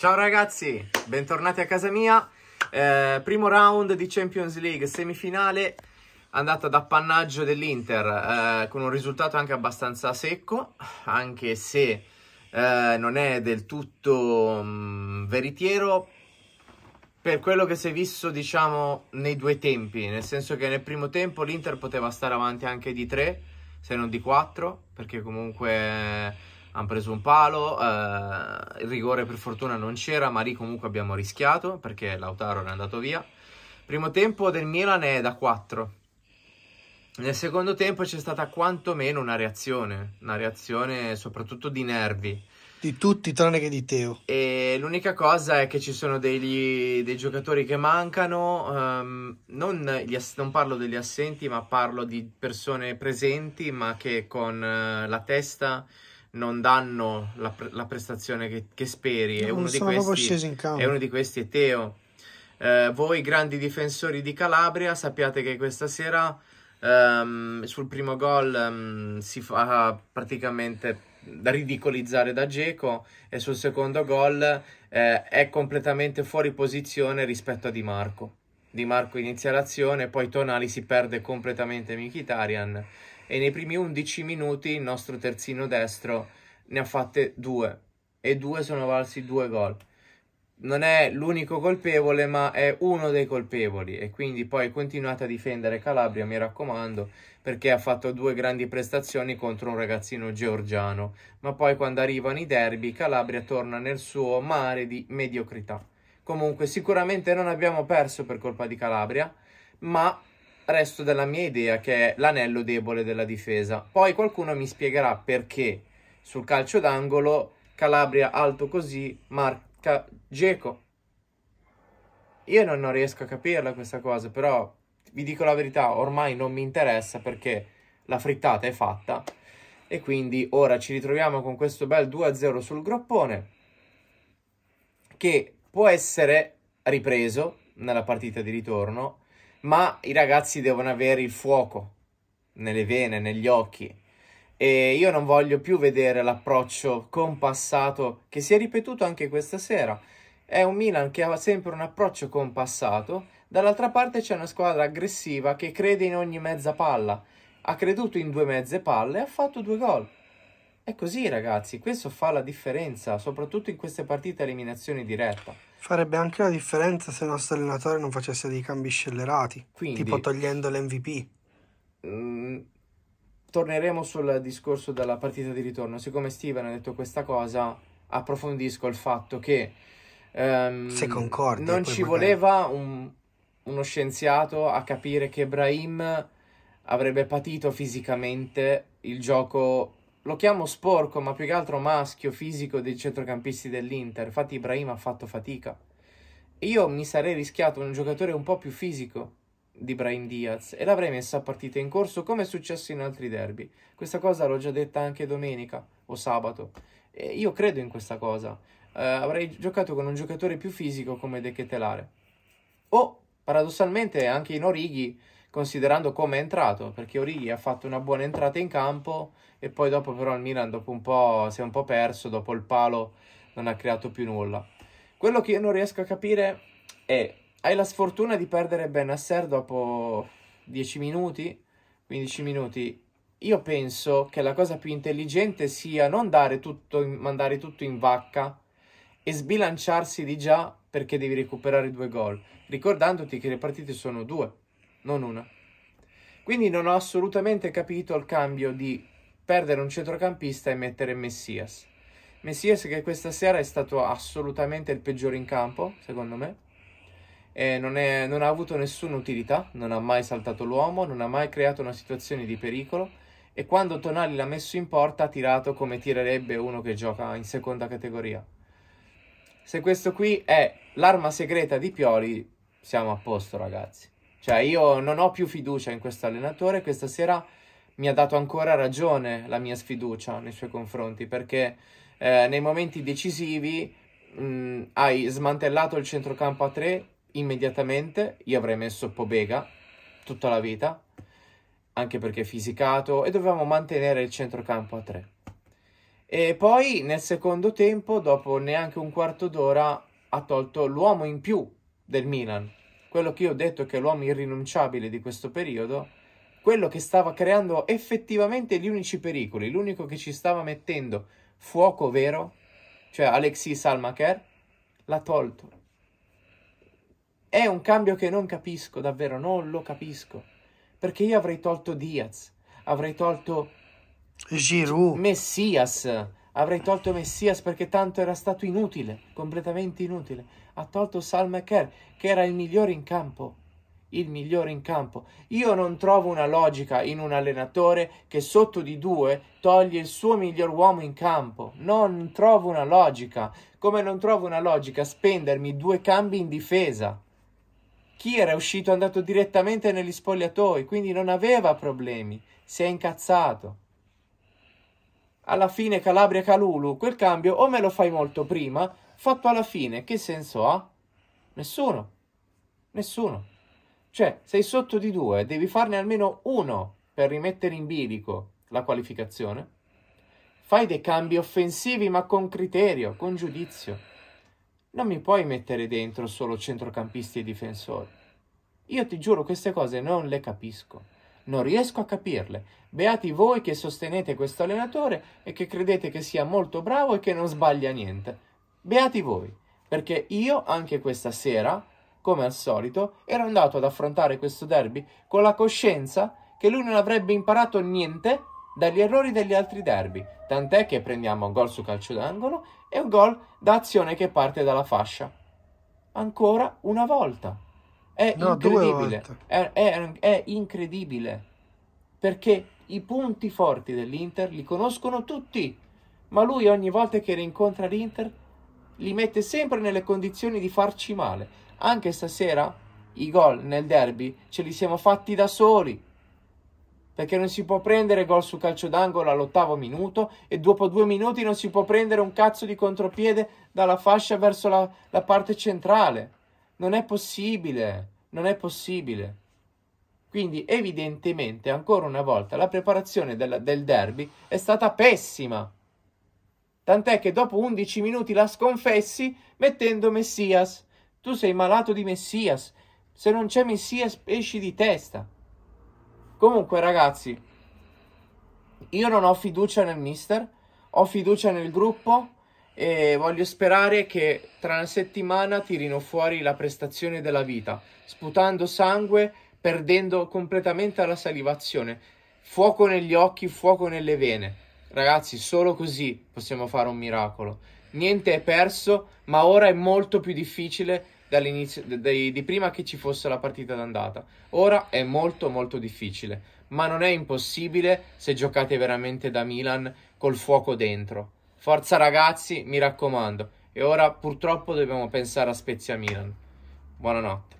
Ciao ragazzi, bentornati a casa mia. Eh, primo round di Champions League, semifinale andata ad appannaggio dell'Inter eh, con un risultato anche abbastanza secco, anche se eh, non è del tutto mh, mm, veritiero per quello che si è visto diciamo nei due tempi, nel senso che nel primo tempo l'Inter poteva stare avanti anche di tre, se non di quattro, perché comunque hanno preso un palo, eh, il rigore per fortuna non c'era, ma lì comunque abbiamo rischiato perché Lautaro era andato via. Primo tempo del Milan è da 4. Nel secondo tempo c'è stata quantomeno una reazione, una reazione soprattutto di nervi. Di tutti tranne che di Teo. E l'unica cosa è che ci sono degli, dei giocatori che mancano, um, non, gli, non, parlo degli assenti ma parlo di persone presenti ma che con uh, la testa non danno la, la prestazione che, che speri. No, uno questi, e uno di questi è Teo. Eh, voi, grandi difensori di Calabria, sappiate che questa sera um, sul primo gol um, si fa praticamente da ridicolizzare da Geco e sul secondo gol eh, è completamente fuori posizione rispetto a Di Marco. Di Marco inizia l'azione, poi Tonali si perde completamente Mkhitaryan e nei primi 11 minuti il nostro terzino destro ne ha fatte due e due sono valsi due gol. Non è l'unico colpevole, ma è uno dei colpevoli e quindi poi continuate a difendere Calabria, mi raccomando, perché ha fatto due grandi prestazioni contro un ragazzino georgiano, ma poi quando arrivano i derby Calabria torna nel suo mare di mediocrità. Comunque sicuramente non abbiamo perso per colpa di Calabria, ma resto della mia idea che è l'anello debole della difesa. Poi qualcuno mi spiegherà perché sul calcio d'angolo Calabria alto così marca Geco. Io non, riesco a capirla questa cosa, però vi dico la verità, ormai non mi interessa perché la frittata è fatta e quindi ora ci ritroviamo con questo bel 2-0 sul groppone che può essere ripreso nella partita di ritorno ma i ragazzi devono avere il fuoco nelle vene, negli occhi. E io non voglio più vedere l'approccio compassato che si è ripetuto anche questa sera. È un Milan che ha sempre un approccio compassato, dall'altra parte c'è una squadra aggressiva che crede in ogni mezza palla, ha creduto in due mezze palle e ha fatto due gol. È così ragazzi, questo fa la differenza, soprattutto in queste partite a eliminazione diretta. Farebbe anche la differenza se il nostro allenatore non facesse dei cambi scellerati, Quindi, tipo togliendo l'MVP. Mm, torneremo sul discorso della partita di ritorno. Siccome Steven ha detto questa cosa, approfondisco il fatto che um, se concordi, non ci magari... voleva un, uno scienziato a capire che Brahim avrebbe patito fisicamente il gioco lo chiamo sporco, ma più che altro maschio fisico dei centrocampisti dell'Inter. Infatti Ibrahim ha fatto fatica. Io mi sarei rischiato un giocatore un po' più fisico di Brahim Diaz e l'avrei messa a partita in corso come è successo in altri derby. Questa cosa l'ho già detta anche domenica o sabato. E io credo in questa cosa. Uh, avrei giocato con un giocatore più fisico come De Ketelare. O, paradossalmente, anche in Orighi considerando come è entrato, perché Origi ha fatto una buona entrata in campo e poi dopo però il Milan dopo un po' si è un po' perso, dopo il palo non ha creato più nulla. Quello che io non riesco a capire è, hai la sfortuna di perdere Benasser dopo 10 minuti, 15 minuti? Io penso che la cosa più intelligente sia non dare tutto, mandare tutto in vacca e sbilanciarsi di già perché devi recuperare due gol, ricordandoti che le partite sono due non una. Quindi non ho assolutamente capito il cambio di perdere un centrocampista e mettere Messias. Messias che questa sera è stato assolutamente il peggiore in campo, secondo me. Non, è, non, ha avuto nessuna utilità, non ha mai saltato l'uomo, non ha mai creato una situazione di pericolo e quando Tonali l'ha messo in porta ha tirato come tirerebbe uno che gioca in seconda categoria. Se questo qui è l'arma segreta di Pioli, siamo a posto ragazzi. Cioè io non ho più fiducia in questo allenatore, questa sera mi ha dato ancora ragione la mia sfiducia nei suoi confronti perché eh, nei momenti decisivi mh, mm, hai smantellato il centrocampo a tre immediatamente, io avrei messo Pobega tutta la vita, anche perché fisicato e dovevamo mantenere il centrocampo a tre. E poi nel secondo tempo, dopo neanche un quarto d'ora, ha tolto l'uomo in più del Milan, quello che io ho detto che è l'uomo irrinunciabile di questo periodo, quello che stava creando effettivamente gli unici pericoli, l'unico che ci stava mettendo fuoco vero, cioè Alexis Salmacher, l'ha tolto. È un cambio che non capisco, davvero, non lo capisco. Perché io avrei tolto Diaz, avrei tolto Giroud, Messias, Avrei tolto Messias perché tanto era stato inutile, completamente inutile. Ha tolto Salma Salmaker, che era il migliore in campo. Il migliore in campo. Io non trovo una logica in un allenatore che sotto di due toglie il suo miglior uomo in campo. Non trovo una logica. Come non trovo una logica spendermi due cambi in difesa. Chi era uscito è andato direttamente negli spogliatoi, quindi non aveva problemi. Si è incazzato alla fine Calabria Calulu, quel cambio o me lo fai molto prima, fatto alla fine, che senso ha? Nessuno. Nessuno. Cioè, sei sotto di due, devi farne almeno uno per rimettere in bilico la qualificazione. Fai dei cambi offensivi ma con criterio, con giudizio. Non mi puoi mettere dentro solo centrocampisti e difensori. Io ti giuro queste cose non le capisco. Non riesco a capirle. Beati voi che sostenete questo allenatore e che credete che sia molto bravo e che non sbaglia niente. Beati voi, perché io anche questa sera, come al solito, ero andato ad affrontare questo derby con la coscienza che lui non avrebbe imparato niente dagli errori degli altri derby, tant'è che prendiamo un gol su calcio d'angolo e un gol da azione che parte dalla fascia. Ancora una volta. È no, incredibile. È, è, è incredibile. Perché i punti forti dell'Inter li conoscono tutti. Ma lui ogni volta che rincontra l'Inter li mette sempre nelle condizioni di farci male. Anche stasera i gol nel derby ce li siamo fatti da soli. Perché non si può prendere gol su calcio d'angolo all'ottavo minuto e dopo due minuti non si può prendere un cazzo di contropiede dalla fascia verso la, la parte centrale. Non è possibile, non è possibile. Quindi evidentemente ancora una volta la preparazione del, del derby è stata pessima. Tant'è che dopo 11 minuti la sconfessi mettendo Messias. Tu sei malato di Messias. Se non c'è Messias esci di testa. Comunque ragazzi, io non ho fiducia nel mister, ho fiducia nel gruppo e voglio sperare che tra una settimana tirino fuori la prestazione della vita, sputando sangue, perdendo completamente la salivazione, fuoco negli occhi, fuoco nelle vene. Ragazzi, solo così possiamo fare un miracolo. Niente è perso, ma ora è molto più difficile dall'inizio di, di prima che ci fosse la partita d'andata. Ora è molto molto difficile, ma non è impossibile se giocate veramente da Milan col fuoco dentro. Forza ragazzi, mi raccomando. E ora purtroppo dobbiamo pensare a Spezia Milan. Buonanotte.